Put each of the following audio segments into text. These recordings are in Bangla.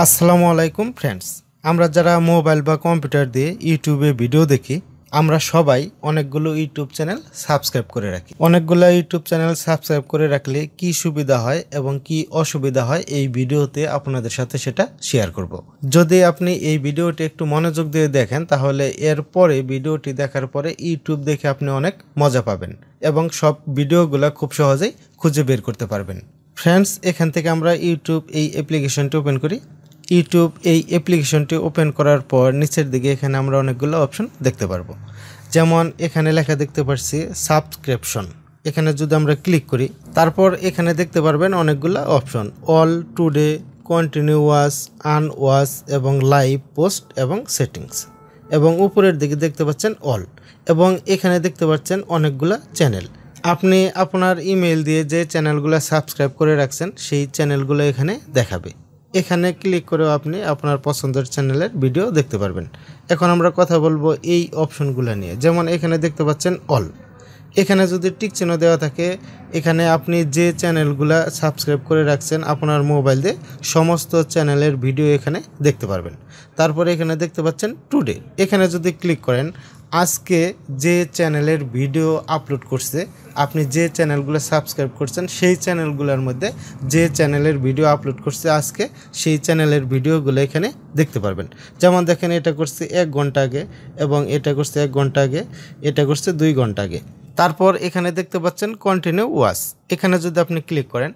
আসসালামু আলাইকুম ফ্রেন্ডস আমরা যারা মোবাইল বা কম্পিউটার দিয়ে ইউটিউবে ভিডিও দেখি আমরা সবাই অনেকগুলো ইউটিউব চ্যানেল সাবস্ক্রাইব করে রাখি অনেকগুলো ইউটিউব চ্যানেল সাবস্ক্রাইব করে রাখলে কি সুবিধা হয় এবং কি অসুবিধা হয় এই ভিডিওতে আপনাদের সাথে সেটা শেয়ার করব। যদি আপনি এই ভিডিওটি একটু মনোযোগ দিয়ে দেখেন তাহলে এর পরে ভিডিওটি দেখার পরে ইউটিউব দেখে আপনি অনেক মজা পাবেন এবং সব ভিডিওগুলো খুব সহজেই খুঁজে বের করতে পারবেন ফ্রেন্ডস এখান থেকে আমরা ইউটিউব এই অ্যাপ্লিকেশনটি ওপেন করি ইউটিউব এই অ্যাপ্লিকেশনটি ওপেন করার পর নিচের দিকে এখানে আমরা অনেকগুলো অপশন দেখতে পারবো যেমন এখানে লেখা দেখতে পাচ্ছি সাবস্ক্রিপশন এখানে যদি আমরা ক্লিক করি তারপর এখানে দেখতে পারবেন অনেকগুলো অপশন অল টুডে কন্টিনিউয়াস আনওয়াস এবং লাইভ পোস্ট এবং সেটিংস এবং উপরের দিকে দেখতে পাচ্ছেন অল এবং এখানে দেখতে পাচ্ছেন অনেকগুলা চ্যানেল আপনি আপনার ইমেল দিয়ে যে চ্যানেলগুলো সাবস্ক্রাইব করে রাখছেন সেই চ্যানেলগুলো এখানে দেখাবে এখানে ক্লিক করেও আপনি আপনার পছন্দের চ্যানেলের ভিডিও দেখতে পারবেন এখন আমরা কথা বলবো এই অপশনগুলো নিয়ে যেমন এখানে দেখতে পাচ্ছেন অল এখানে যদি টিক চিহ্ন দেওয়া থাকে এখানে আপনি যে চ্যানেলগুলা সাবস্ক্রাইব করে রাখছেন আপনার মোবাইল দিয়ে সমস্ত চ্যানেলের ভিডিও এখানে দেখতে পারবেন তারপরে এখানে দেখতে পাচ্ছেন টুডে এখানে যদি ক্লিক করেন আজকে যে চ্যানেলের ভিডিও আপলোড করছে আপনি যে চ্যানেলগুলো সাবস্ক্রাইব করছেন সেই চ্যানেলগুলোর মধ্যে যে চ্যানেলের ভিডিও আপলোড করছে আজকে সেই চ্যানেলের ভিডিওগুলো এখানে দেখতে পারবেন যেমন দেখেন এটা করছে এক ঘন্টা আগে এবং এটা করছে এক ঘন্টা আগে এটা করছে দুই ঘন্টা আগে তারপর এখানে দেখতে পাচ্ছেন কন্টিনিউ ওয়াচ এখানে যদি আপনি ক্লিক করেন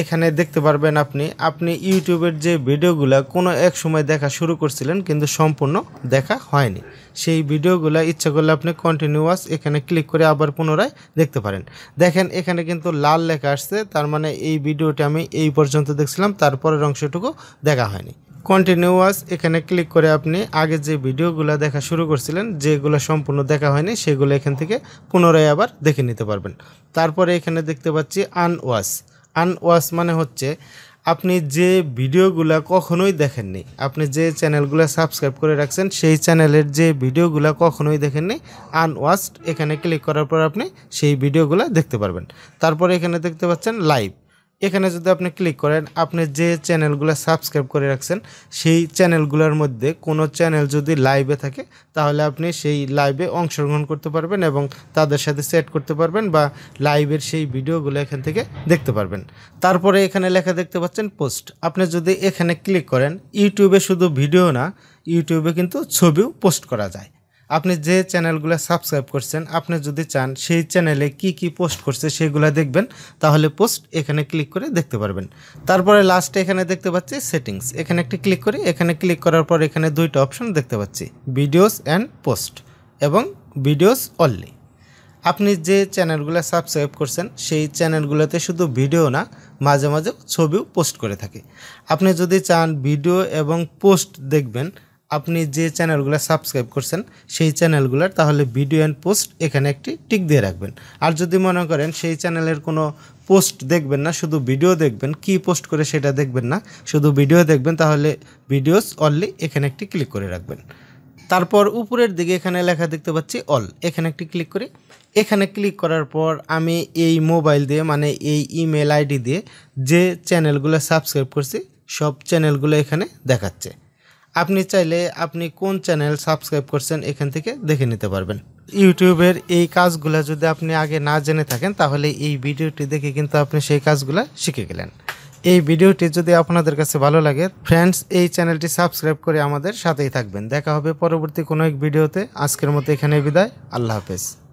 এখানে দেখতে পারবেন আপনি আপনি ইউটিউবের যে ভিডিওগুলো কোনো এক সময় দেখা শুরু করছিলেন কিন্তু সম্পূর্ণ দেখা হয়নি সেই ভিডিওগুলো ইচ্ছা করলে আপনি কন্টিনিউয়াস এখানে ক্লিক করে আবার পুনরায় দেখতে পারেন দেখেন এখানে কিন্তু লাল লেখা আসছে তার মানে এই ভিডিওটি আমি এই পর্যন্ত দেখছিলাম তারপরের অংশটুকু দেখা হয়নি কন্টিনিউয়াস এখানে ক্লিক করে আপনি আগে যে ভিডিওগুলো দেখা শুরু করছিলেন যেগুলো সম্পূর্ণ দেখা হয়নি সেগুলো এখান থেকে পুনরায় আবার দেখে নিতে পারবেন তারপরে এখানে দেখতে পাচ্ছি আনওয়াশ আনওয়াস মানে হচ্ছে আপনি যে ভিডিওগুলো কখনোই দেখেননি আপনি যে চ্যানেলগুলো সাবস্ক্রাইব করে রাখছেন সেই চ্যানেলের যে ভিডিওগুলো কখনোই দেখেননি আনওয়াচড এখানে ক্লিক করার পর আপনি সেই ভিডিওগুলো দেখতে পারবেন তারপরে এখানে দেখতে পাচ্ছেন লাইভ এখানে যদি আপনি ক্লিক করেন আপনি যে চ্যানেলগুলো সাবস্ক্রাইব করে রাখছেন সেই চ্যানেলগুলোর মধ্যে কোনো চ্যানেল যদি লাইভে থাকে তাহলে আপনি সেই লাইভে অংশগ্রহণ করতে পারবেন এবং তাদের সাথে সেট করতে পারবেন বা লাইভের সেই ভিডিওগুলো এখান থেকে দেখতে পারবেন তারপরে এখানে লেখা দেখতে পাচ্ছেন পোস্ট আপনি যদি এখানে ক্লিক করেন ইউটিউবে শুধু ভিডিও না ইউটিউবে কিন্তু ছবিও পোস্ট করা যায় আপনি যে চ্যানেলগুলো সাবস্ক্রাইব করছেন আপনি যদি চান সেই চ্যানেলে কি কি পোস্ট করছে সেগুলো দেখবেন তাহলে পোস্ট এখানে ক্লিক করে দেখতে পারবেন তারপরে লাস্টে এখানে দেখতে পাচ্ছি সেটিংস এখানে একটি ক্লিক করি এখানে ক্লিক করার পর এখানে দুইটা অপশন দেখতে পাচ্ছি ভিডিওস অ্যান্ড পোস্ট এবং ভিডিওস অনলি আপনি যে চ্যানেলগুলো সাবস্ক্রাইব করছেন সেই চ্যানেলগুলোতে শুধু ভিডিও না মাঝে মাঝে ছবিও পোস্ট করে থাকে আপনি যদি চান ভিডিও এবং পোস্ট দেখবেন আপনি যে চ্যানেলগুলো সাবস্ক্রাইব করছেন সেই চ্যানেলগুলোর তাহলে ভিডিও অ্যান্ড পোস্ট এখানে একটি টিক দিয়ে রাখবেন আর যদি মনে করেন সেই চ্যানেলের কোনো পোস্ট দেখবেন না শুধু ভিডিও দেখবেন কি পোস্ট করে সেটা দেখবেন না শুধু ভিডিও দেখবেন তাহলে ভিডিওস অনলি এখানে একটি ক্লিক করে রাখবেন তারপর উপরের দিকে এখানে লেখা দেখতে পাচ্ছি অল এখানে একটি ক্লিক করি এখানে ক্লিক করার পর আমি এই মোবাইল দিয়ে মানে এই ইমেল আইডি দিয়ে যে চ্যানেলগুলো সাবস্ক্রাইব করছি সব চ্যানেলগুলো এখানে দেখাচ্ছে আপনি চাইলে আপনি কোন চ্যানেল সাবস্ক্রাইব করছেন এখান থেকে দেখে নিতে পারবেন ইউটিউবের এই কাজগুলো যদি আপনি আগে না জেনে থাকেন তাহলে এই ভিডিওটি দেখে কিন্তু আপনি সেই কাজগুলো শিখে গেলেন এই ভিডিওটি যদি আপনাদের কাছে ভালো লাগে ফ্রেন্ডস এই চ্যানেলটি সাবস্ক্রাইব করে আমাদের সাথেই থাকবেন দেখা হবে পরবর্তী কোনো এক ভিডিওতে আজকের মতো এখানে বিদায় আল্লাহ হাফেজ